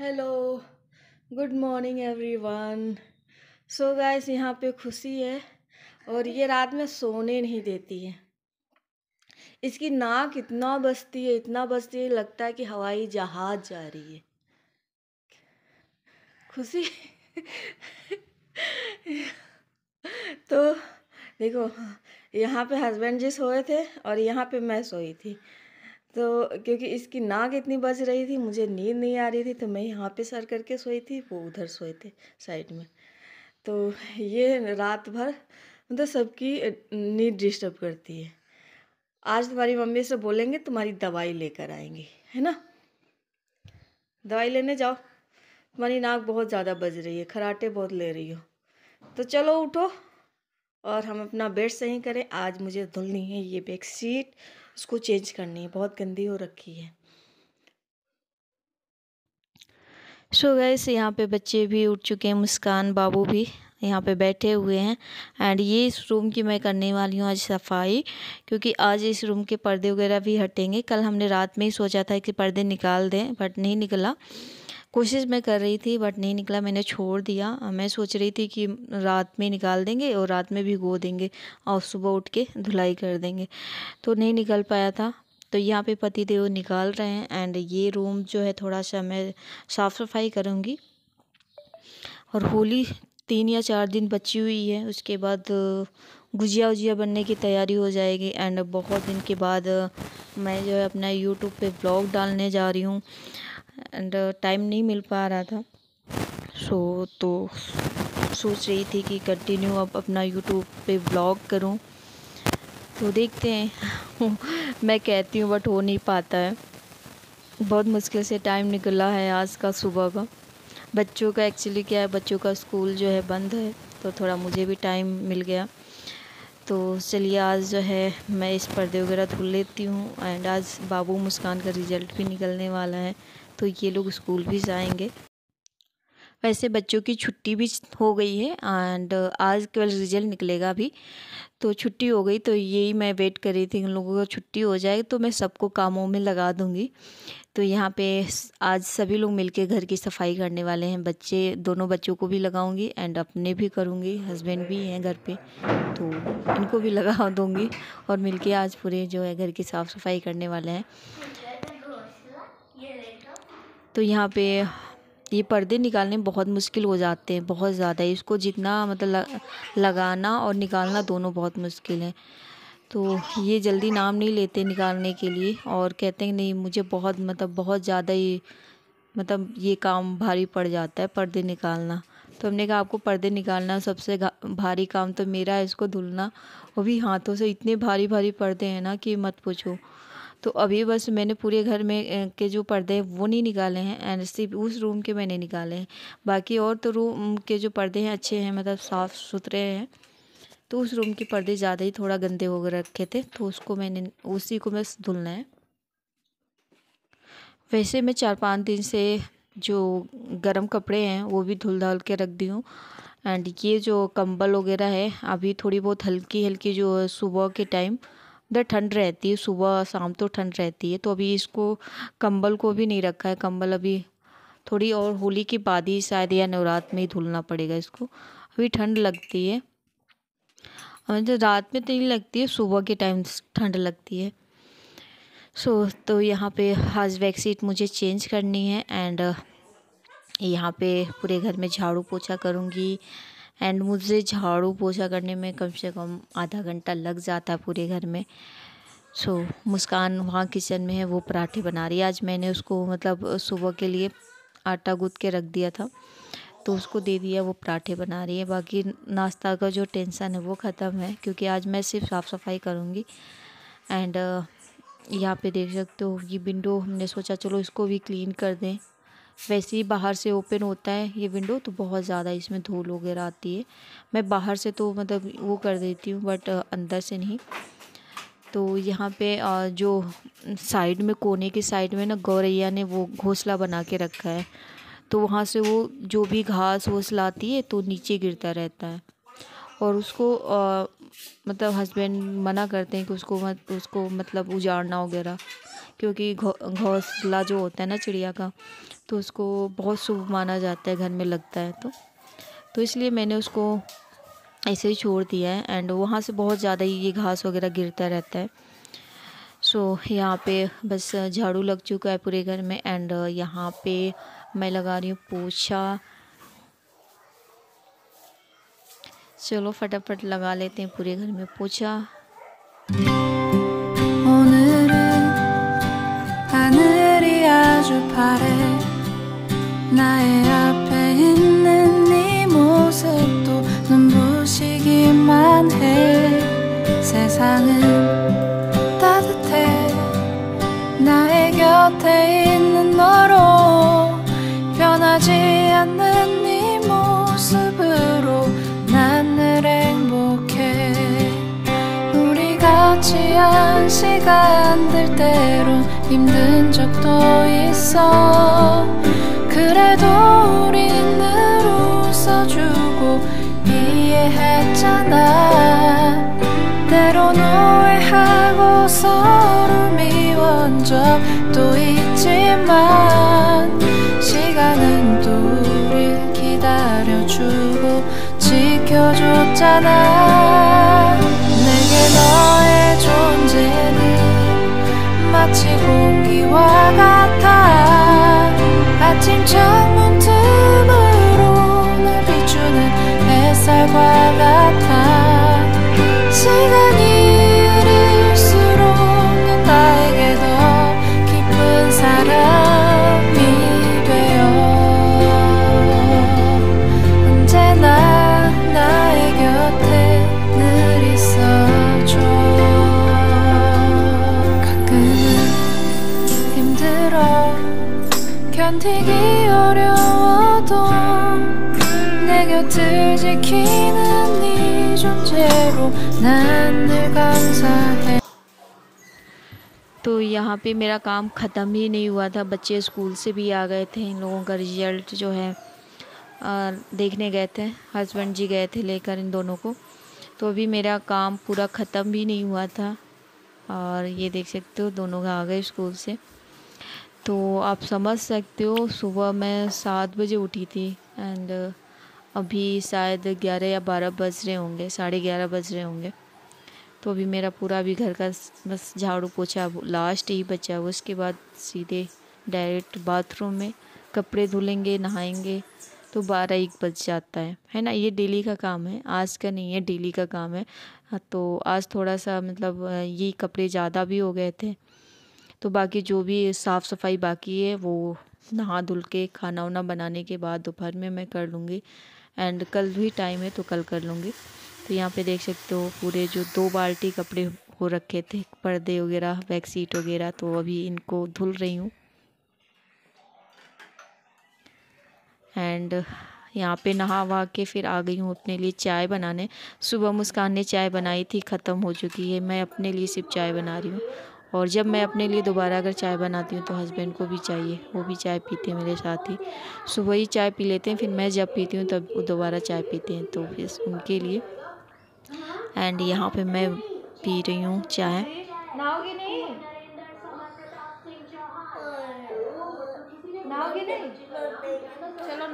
hello good morning everyone so guys यहाँ पे खुशी है और ये रात में सोने नहीं देती है इसकी नाक इतना बसती है इतना बसती है लगता है कि हवाई जहाज जा रही है खुशी तो देखो यहाँ पे हस्बैंड जी सोए थे और यहाँ पे मैं सोई थी तो क्योंकि इसकी नाक इतनी बज रही थी मुझे नींद नहीं आ रही थी तो मैं यहाँ पे सर करके सोई थी वो उधर सोए थे साइड में तो ये रात भर मतलब सबकी नींद डिस्टर्ब करती है आज तुम्हारी मम्मी से बोलेंगे तुम्हारी दवाई लेकर आएंगी है ना दवाई लेने जाओ तुम्हारी नाक बहुत ज़्यादा बज रही है खराटे बहुत ले रही हो तो चलो उठो और हम अपना बेड सही करें आज मुझे धुलनी है ये बेड शीट उसको चेंज करनी है बहुत गंदी हो रखी है सो गैस यहाँ पे बच्चे भी उठ चुके हैं मुस्कान बाबू भी यहाँ पे बैठे हुए हैं एंड ये इस रूम की मैं करने वाली हूँ आज सफाई क्योंकि आज इस रूम के पर्दे वगैरह भी हटेंगे कल हमने रात में ही सोचा था कि पर्दे निकाल दें बट नहीं निकला कोशिश मैं कर रही थी बट नहीं निकला मैंने छोड़ दिया मैं सोच रही थी कि रात में निकाल देंगे और रात में भिगो देंगे और सुबह उठ के धुलाई कर देंगे तो नहीं निकल पाया था तो यहाँ पे पति देव निकाल रहे हैं एंड ये रूम जो है थोड़ा सा मैं साफ़ सफाई करूँगी और होली तीन या चार दिन बची हुई है उसके बाद गुजिया उजिया बनने की तैयारी हो जाएगी एंड बहुत दिन के बाद मैं जो है अपना यूट्यूब पे ब्लॉग डालने जा रही हूँ एंड टाइम uh, नहीं मिल पा रहा था सो so, तो सोच रही थी कि कंटिन्यू अब अपना यूट्यूब पे ब्लॉग करूं तो देखते हैं मैं कहती हूँ बट हो नहीं पाता है बहुत मुश्किल से टाइम निकला है आज का सुबह का बच्चों का एक्चुअली क्या है बच्चों का स्कूल जो है बंद है तो थोड़ा मुझे भी टाइम मिल गया तो चलिए आज जो है मैं इस पर्दे वगैरह धुल लेती हूँ एंड आज बाबू मुस्कान का रिज़ल्ट भी निकलने वाला है तो ये लोग स्कूल भी जाएंगे वैसे बच्चों की छुट्टी भी हो गई है एंड आज केवल रिजल्ट निकलेगा भी तो छुट्टी हो गई तो यही मैं वेट कर रही थी उन लोगों को छुट्टी हो जाए तो मैं सबको कामों में लगा दूँगी तो यहाँ पे आज सभी लोग मिलके घर की सफाई करने वाले हैं बच्चे दोनों बच्चों को भी लगाऊंगी एंड अपने भी करूँगी हस्बैंड भी हैं घर पे तो इनको भी लगा दूँगी और मिलके आज पूरे जो है घर की साफ़ सफाई करने वाले हैं तो यहाँ पे ये पर्दे निकालने बहुत मुश्किल हो जाते हैं बहुत ज़्यादा इसको जितना मतलब लगाना और निकालना दोनों बहुत मुश्किल है तो ये जल्दी नाम नहीं लेते निकालने के लिए और कहते हैं नहीं मुझे बहुत मतलब बहुत ज़्यादा ही मतलब ये काम भारी पड़ जाता है पर्दे निकालना तो हमने कहा आपको पर्दे निकालना सबसे भारी काम तो मेरा है इसको धुलना वो भी हाथों से इतने भारी भारी पर्दे हैं ना कि मत पूछो तो अभी बस मैंने पूरे घर में के जो पर्दे हैं वो नहीं निकाले हैं एंड सिर्फ उस रूम के मैंने निकाले हैं बाकी और तो रूम के जो पर्दे हैं अच्छे हैं मतलब साफ़ सुथरे हैं तो उस रूम के पर्दे ज़्यादा ही थोड़ा गंदे हो रखे थे तो उसको मैंने उसी को बस धुलना है वैसे मैं चार पाँच दिन से जो गर्म कपड़े हैं वो भी धुल धाल के रख दी हूँ एंड ये जो कंबल वगैरह है अभी थोड़ी बहुत हल्की हल्की जो सुबह के टाइम इधर ठंड रहती है सुबह शाम तो ठंड रहती है तो अभी इसको कंबल को भी नहीं रखा है कंबल अभी थोड़ी और होली के बाद ही शायद या नवरात में ही धुलना पड़ेगा इसको अभी ठंड लगती है हमें तो रात में तो नहीं लगती है सुबह के टाइम ठंड लगती है सो तो यहाँ पे आज वैक्सीट मुझे चेंज करनी है एंड यहाँ पे पूरे घर में झाड़ू पोछा करूँगी एंड मुझे झाड़ू पोछा करने में कम से कम आधा घंटा लग जाता है पूरे घर में सो so, मुस्कान वहाँ किचन में है वो पराठे बना रही है आज मैंने उसको मतलब सुबह के लिए आटा गूँद के रख दिया था तो उसको दे दिया वो पराठे बना रही है बाकी नाश्ता का जो टेंशन है वो ख़त्म है क्योंकि आज मैं सिर्फ साफ़ सफाई करूँगी एंड यहाँ पे देख सकते हो ये विंडो हमने सोचा चलो इसको भी क्लीन कर दें वैसे ही बाहर से ओपन होता है ये विंडो तो बहुत ज़्यादा इसमें धूल वगैरह आती है मैं बाहर से तो मतलब वो कर देती हूँ बट अंदर से नहीं तो यहाँ पे जो साइड में कोने के साइड में ना गौरैया ने वो घोंसला बना के रखा है तो वहाँ से वो जो भी घास वोस लाती है तो नीचे गिरता रहता है और उसको आ, मतलब हस्बैंड मना करते हैं कि उसको मत उसको मतलब उजाड़ना वगैरह क्योंकि घोंसला जो होता है ना चिड़िया का तो उसको बहुत शुभ माना जाता है घर में लगता है तो तो इसलिए मैंने उसको ऐसे ही छोड़ दिया है एंड वहाँ से बहुत ज़्यादा ही ये घास वगैरह गिरता रहता है सो so, यहाँ पे बस झाड़ू लग चुका है पूरे घर में एंड यहाँ पे मैं लगा रही हूँ पोछा चलो फटाफट लगा लेते हैं पूरे घर में पोछा 이가안될 때론 힘든 적도 있어 그래도 우리는 웃어주고 이해했잖아 때론 오해하고 서로 미운 적도 있지만 시간은 또 우릴 기다려주고 지켜줬잖아 공기와 같아 아침 창문 틈으로 날 비추는 햇살과 같아 시간 견디기 어려워도 내 곁을 지키는 네 존재로 난늘 감사해 तो यहाँ पे मेरा काम ख़त्म ही नहीं हुआ था बच्चे स्कूल से भी आ गए थे इन लोगों का रिज़ल्ट जो है आ, देखने गए थे हस्बैंड जी गए थे लेकर इन दोनों को तो अभी मेरा काम पूरा ख़त्म भी नहीं हुआ था और ये देख सकते हो दोनों आ गए स्कूल से तो आप समझ सकते हो सुबह मैं सात बजे उठी थी एंड uh, अभी शायद ग्यारह या बारह बज रहे होंगे साढ़े ग्यारह बज रहे होंगे तो अभी मेरा पूरा अभी घर का बस झाड़ू पोछा अब लास्ट ही बचा हुआ उसके बाद सीधे डायरेक्ट बाथरूम में कपड़े धुलेंगे नहाएंगे तो बारह एक बज जाता है है ना ये डेली का काम है आज का नहीं है डेली का काम है हाँ, तो आज थोड़ा सा मतलब uh, ये कपड़े ज़्यादा भी हो गए थे तो बाकी जो भी साफ़ सफाई बाकी है वो नहा धुल के खाना वाना बनाने के बाद दोपहर में मैं कर लूँगी एंड कल भी टाइम है तो कल कर लूँगी तो यहाँ पे देख सकते हो पूरे जो दो बाल्टी कपड़े हो रखे थे पर्दे वगैरह बैक सीट वगैरह तो अभी इनको धुल रही हूँ एंड यहाँ पे नहा वहा के फिर आ गई हूँ अपने लिए चाय बनाने सुबह मुस्कान ने चाय बनाई थी ख़त्म हो चुकी है मैं अपने लिए सिर्फ चाय बना रही हूँ और जब मैं अपने लिए दोबारा अगर चाय बनाती हूँ तो हस्बैंड को भी चाहिए वो भी चाय पीते हैं मेरे साथ ही सुबह ही चाय पी लेते हैं फिर मैं जब पीती हूँ तब वो दोबारा चाय पीते हैं तो फिर उनके लिए एंड यहाँ पे मैं पी रही हूँ चाय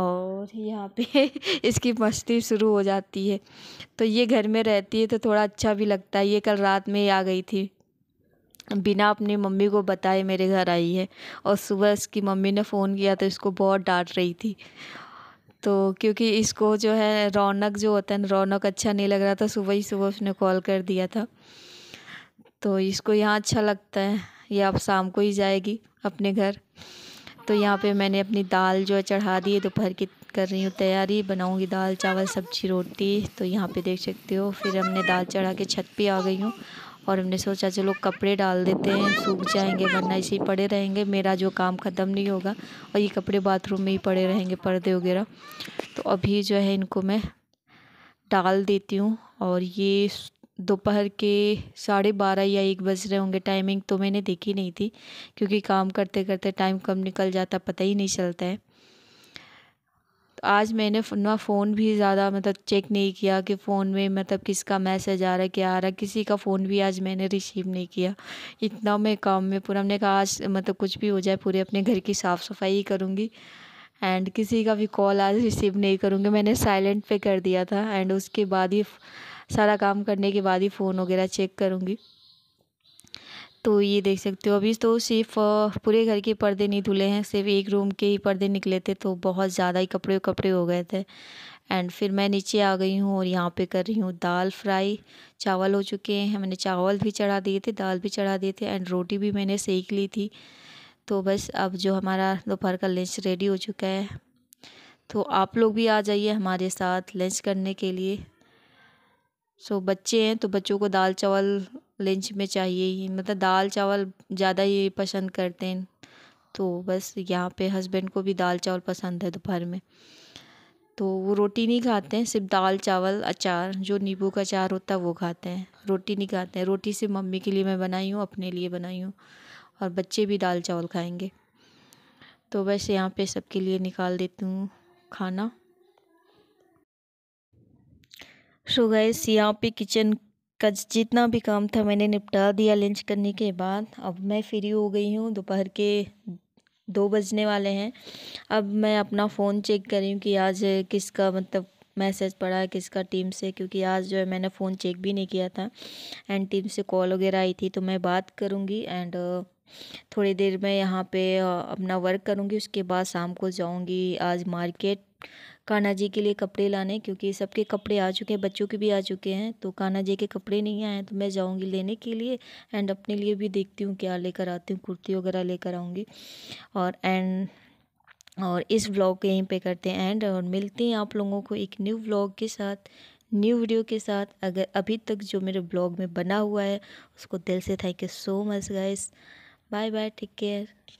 और यहाँ पे इसकी मस्ती शुरू हो जाती है तो ये घर में रहती है तो थोड़ा अच्छा भी लगता है ये कल रात में ही आ गई थी बिना अपनी मम्मी को बताए मेरे घर आई है और सुबह इसकी मम्मी ने फ़ोन किया तो इसको बहुत डांट रही थी तो क्योंकि इसको जो है रौनक जो होता है ना रौनक अच्छा नहीं लग रहा था सुबह ही सुबह उसने कॉल कर दिया था तो इसको यहाँ अच्छा लगता है ये आप शाम को ही जाएगी अपने घर तो यहाँ पे मैंने अपनी दाल जो है चढ़ा दी है दोपहर की कर रही हूँ तैयारी बनाऊँगी दाल चावल सब्जी रोटी तो यहाँ पे देख सकते हो फिर हमने दाल चढ़ा के छत पे आ गई हूँ और हमने सोचा चलो कपड़े डाल देते हैं सूख जाएंगे वरना ऐसे ही पड़े रहेंगे मेरा जो काम ख़त्म नहीं होगा और ये कपड़े बाथरूम में ही पड़े रहेंगे पर्दे वगैरह तो अभी जो है इनको मैं डाल देती हूँ और ये दोपहर के साढ़े बारह या एक बज रहे होंगे टाइमिंग तो मैंने देखी नहीं थी क्योंकि काम करते करते टाइम कम निकल जाता पता ही नहीं चलता है तो आज मैंने ना फ़ोन भी ज़्यादा मतलब चेक नहीं किया कि फ़ोन में मतलब किसका मैसेज आ रहा है क्या आ रहा है किसी का फ़ोन भी आज मैंने रिसीव नहीं किया इतना मैं काम में पूरा हमने कहा आज मतलब कुछ भी हो जाए पूरे अपने घर की साफ़ सफाई ही करूँगी एंड किसी का भी कॉल आज रिसीव नहीं करूँगी मैंने साइलेंट पे कर दिया था एंड उसके बाद ही सारा काम करने के बाद ही फ़ोन वगैरह चेक करूँगी तो ये देख सकते हो अभी तो सिर्फ पूरे घर के पर्दे नहीं धुले हैं सिर्फ एक रूम के ही पर्दे निकले थे तो बहुत ज़्यादा ही कपड़े कपड़े हो गए थे एंड फिर मैं नीचे आ गई हूँ और यहाँ पे कर रही हूँ दाल फ्राई चावल हो चुके हैं मैंने चावल भी चढ़ा दिए थे दाल भी चढ़ा दिए थे एंड रोटी भी मैंने सेक ली थी तो बस अब जो हमारा दोपहर का लंच रेडी हो चुका है तो आप लोग भी आ जाइए हमारे साथ लंच करने के लिए सो बच्चे हैं तो बच्चों को दाल चावल लंच में चाहिए ही मतलब दाल चावल ज़्यादा ही पसंद करते हैं तो बस यहाँ पे हस्बैंड को भी दाल चावल पसंद है दोपहर में तो वो रोटी नहीं खाते हैं सिर्फ दाल चावल अचार जो नींबू का अचार होता है वो खाते हैं रोटी नहीं खाते हैं रोटी सिर्फ मम्मी के लिए मैं बनाई हूँ अपने लिए बनाई हूँ और बच्चे भी दाल चावल खाएंगे तो बस यहाँ पे सबके लिए निकाल देती हूँ खाना सो गए यहाँ पे किचन का जितना भी काम था मैंने निपटा दिया लंच करने के बाद अब मैं फ्री हो गई हूँ दोपहर के दो बजने वाले हैं अब मैं अपना फ़ोन चेक कर रही हूँ कि आज किसका मतलब मैसेज पड़ा है किसका टीम से क्योंकि आज जो है मैंने फ़ोन चेक भी नहीं किया था एंड टीम से कॉल वगैरह आई थी तो मैं बात करूँगी एंड थोड़ी देर में यहाँ पे अपना वर्क करूँगी उसके बाद शाम को जाऊँगी आज मार्केट कान्हा जी के लिए कपड़े लाने क्योंकि सबके कपड़े आ चुके हैं बच्चों के भी आ चुके हैं तो कान्हा जी के कपड़े नहीं आए हैं तो मैं जाऊँगी लेने के लिए एंड अपने लिए भी देखती हूँ क्या लेकर आती हूँ कुर्ती वगैरह लेकर आऊँगी और एंड और इस ब्लॉग को यहीं पे करते हैं एंड और मिलते हैं आप लोगों को एक न्यू ब्लॉग के साथ न्यू वीडियो के साथ अगर अभी तक जो मेरे ब्लॉग में बना हुआ है उसको दिल से thank you so much guys bye bye take care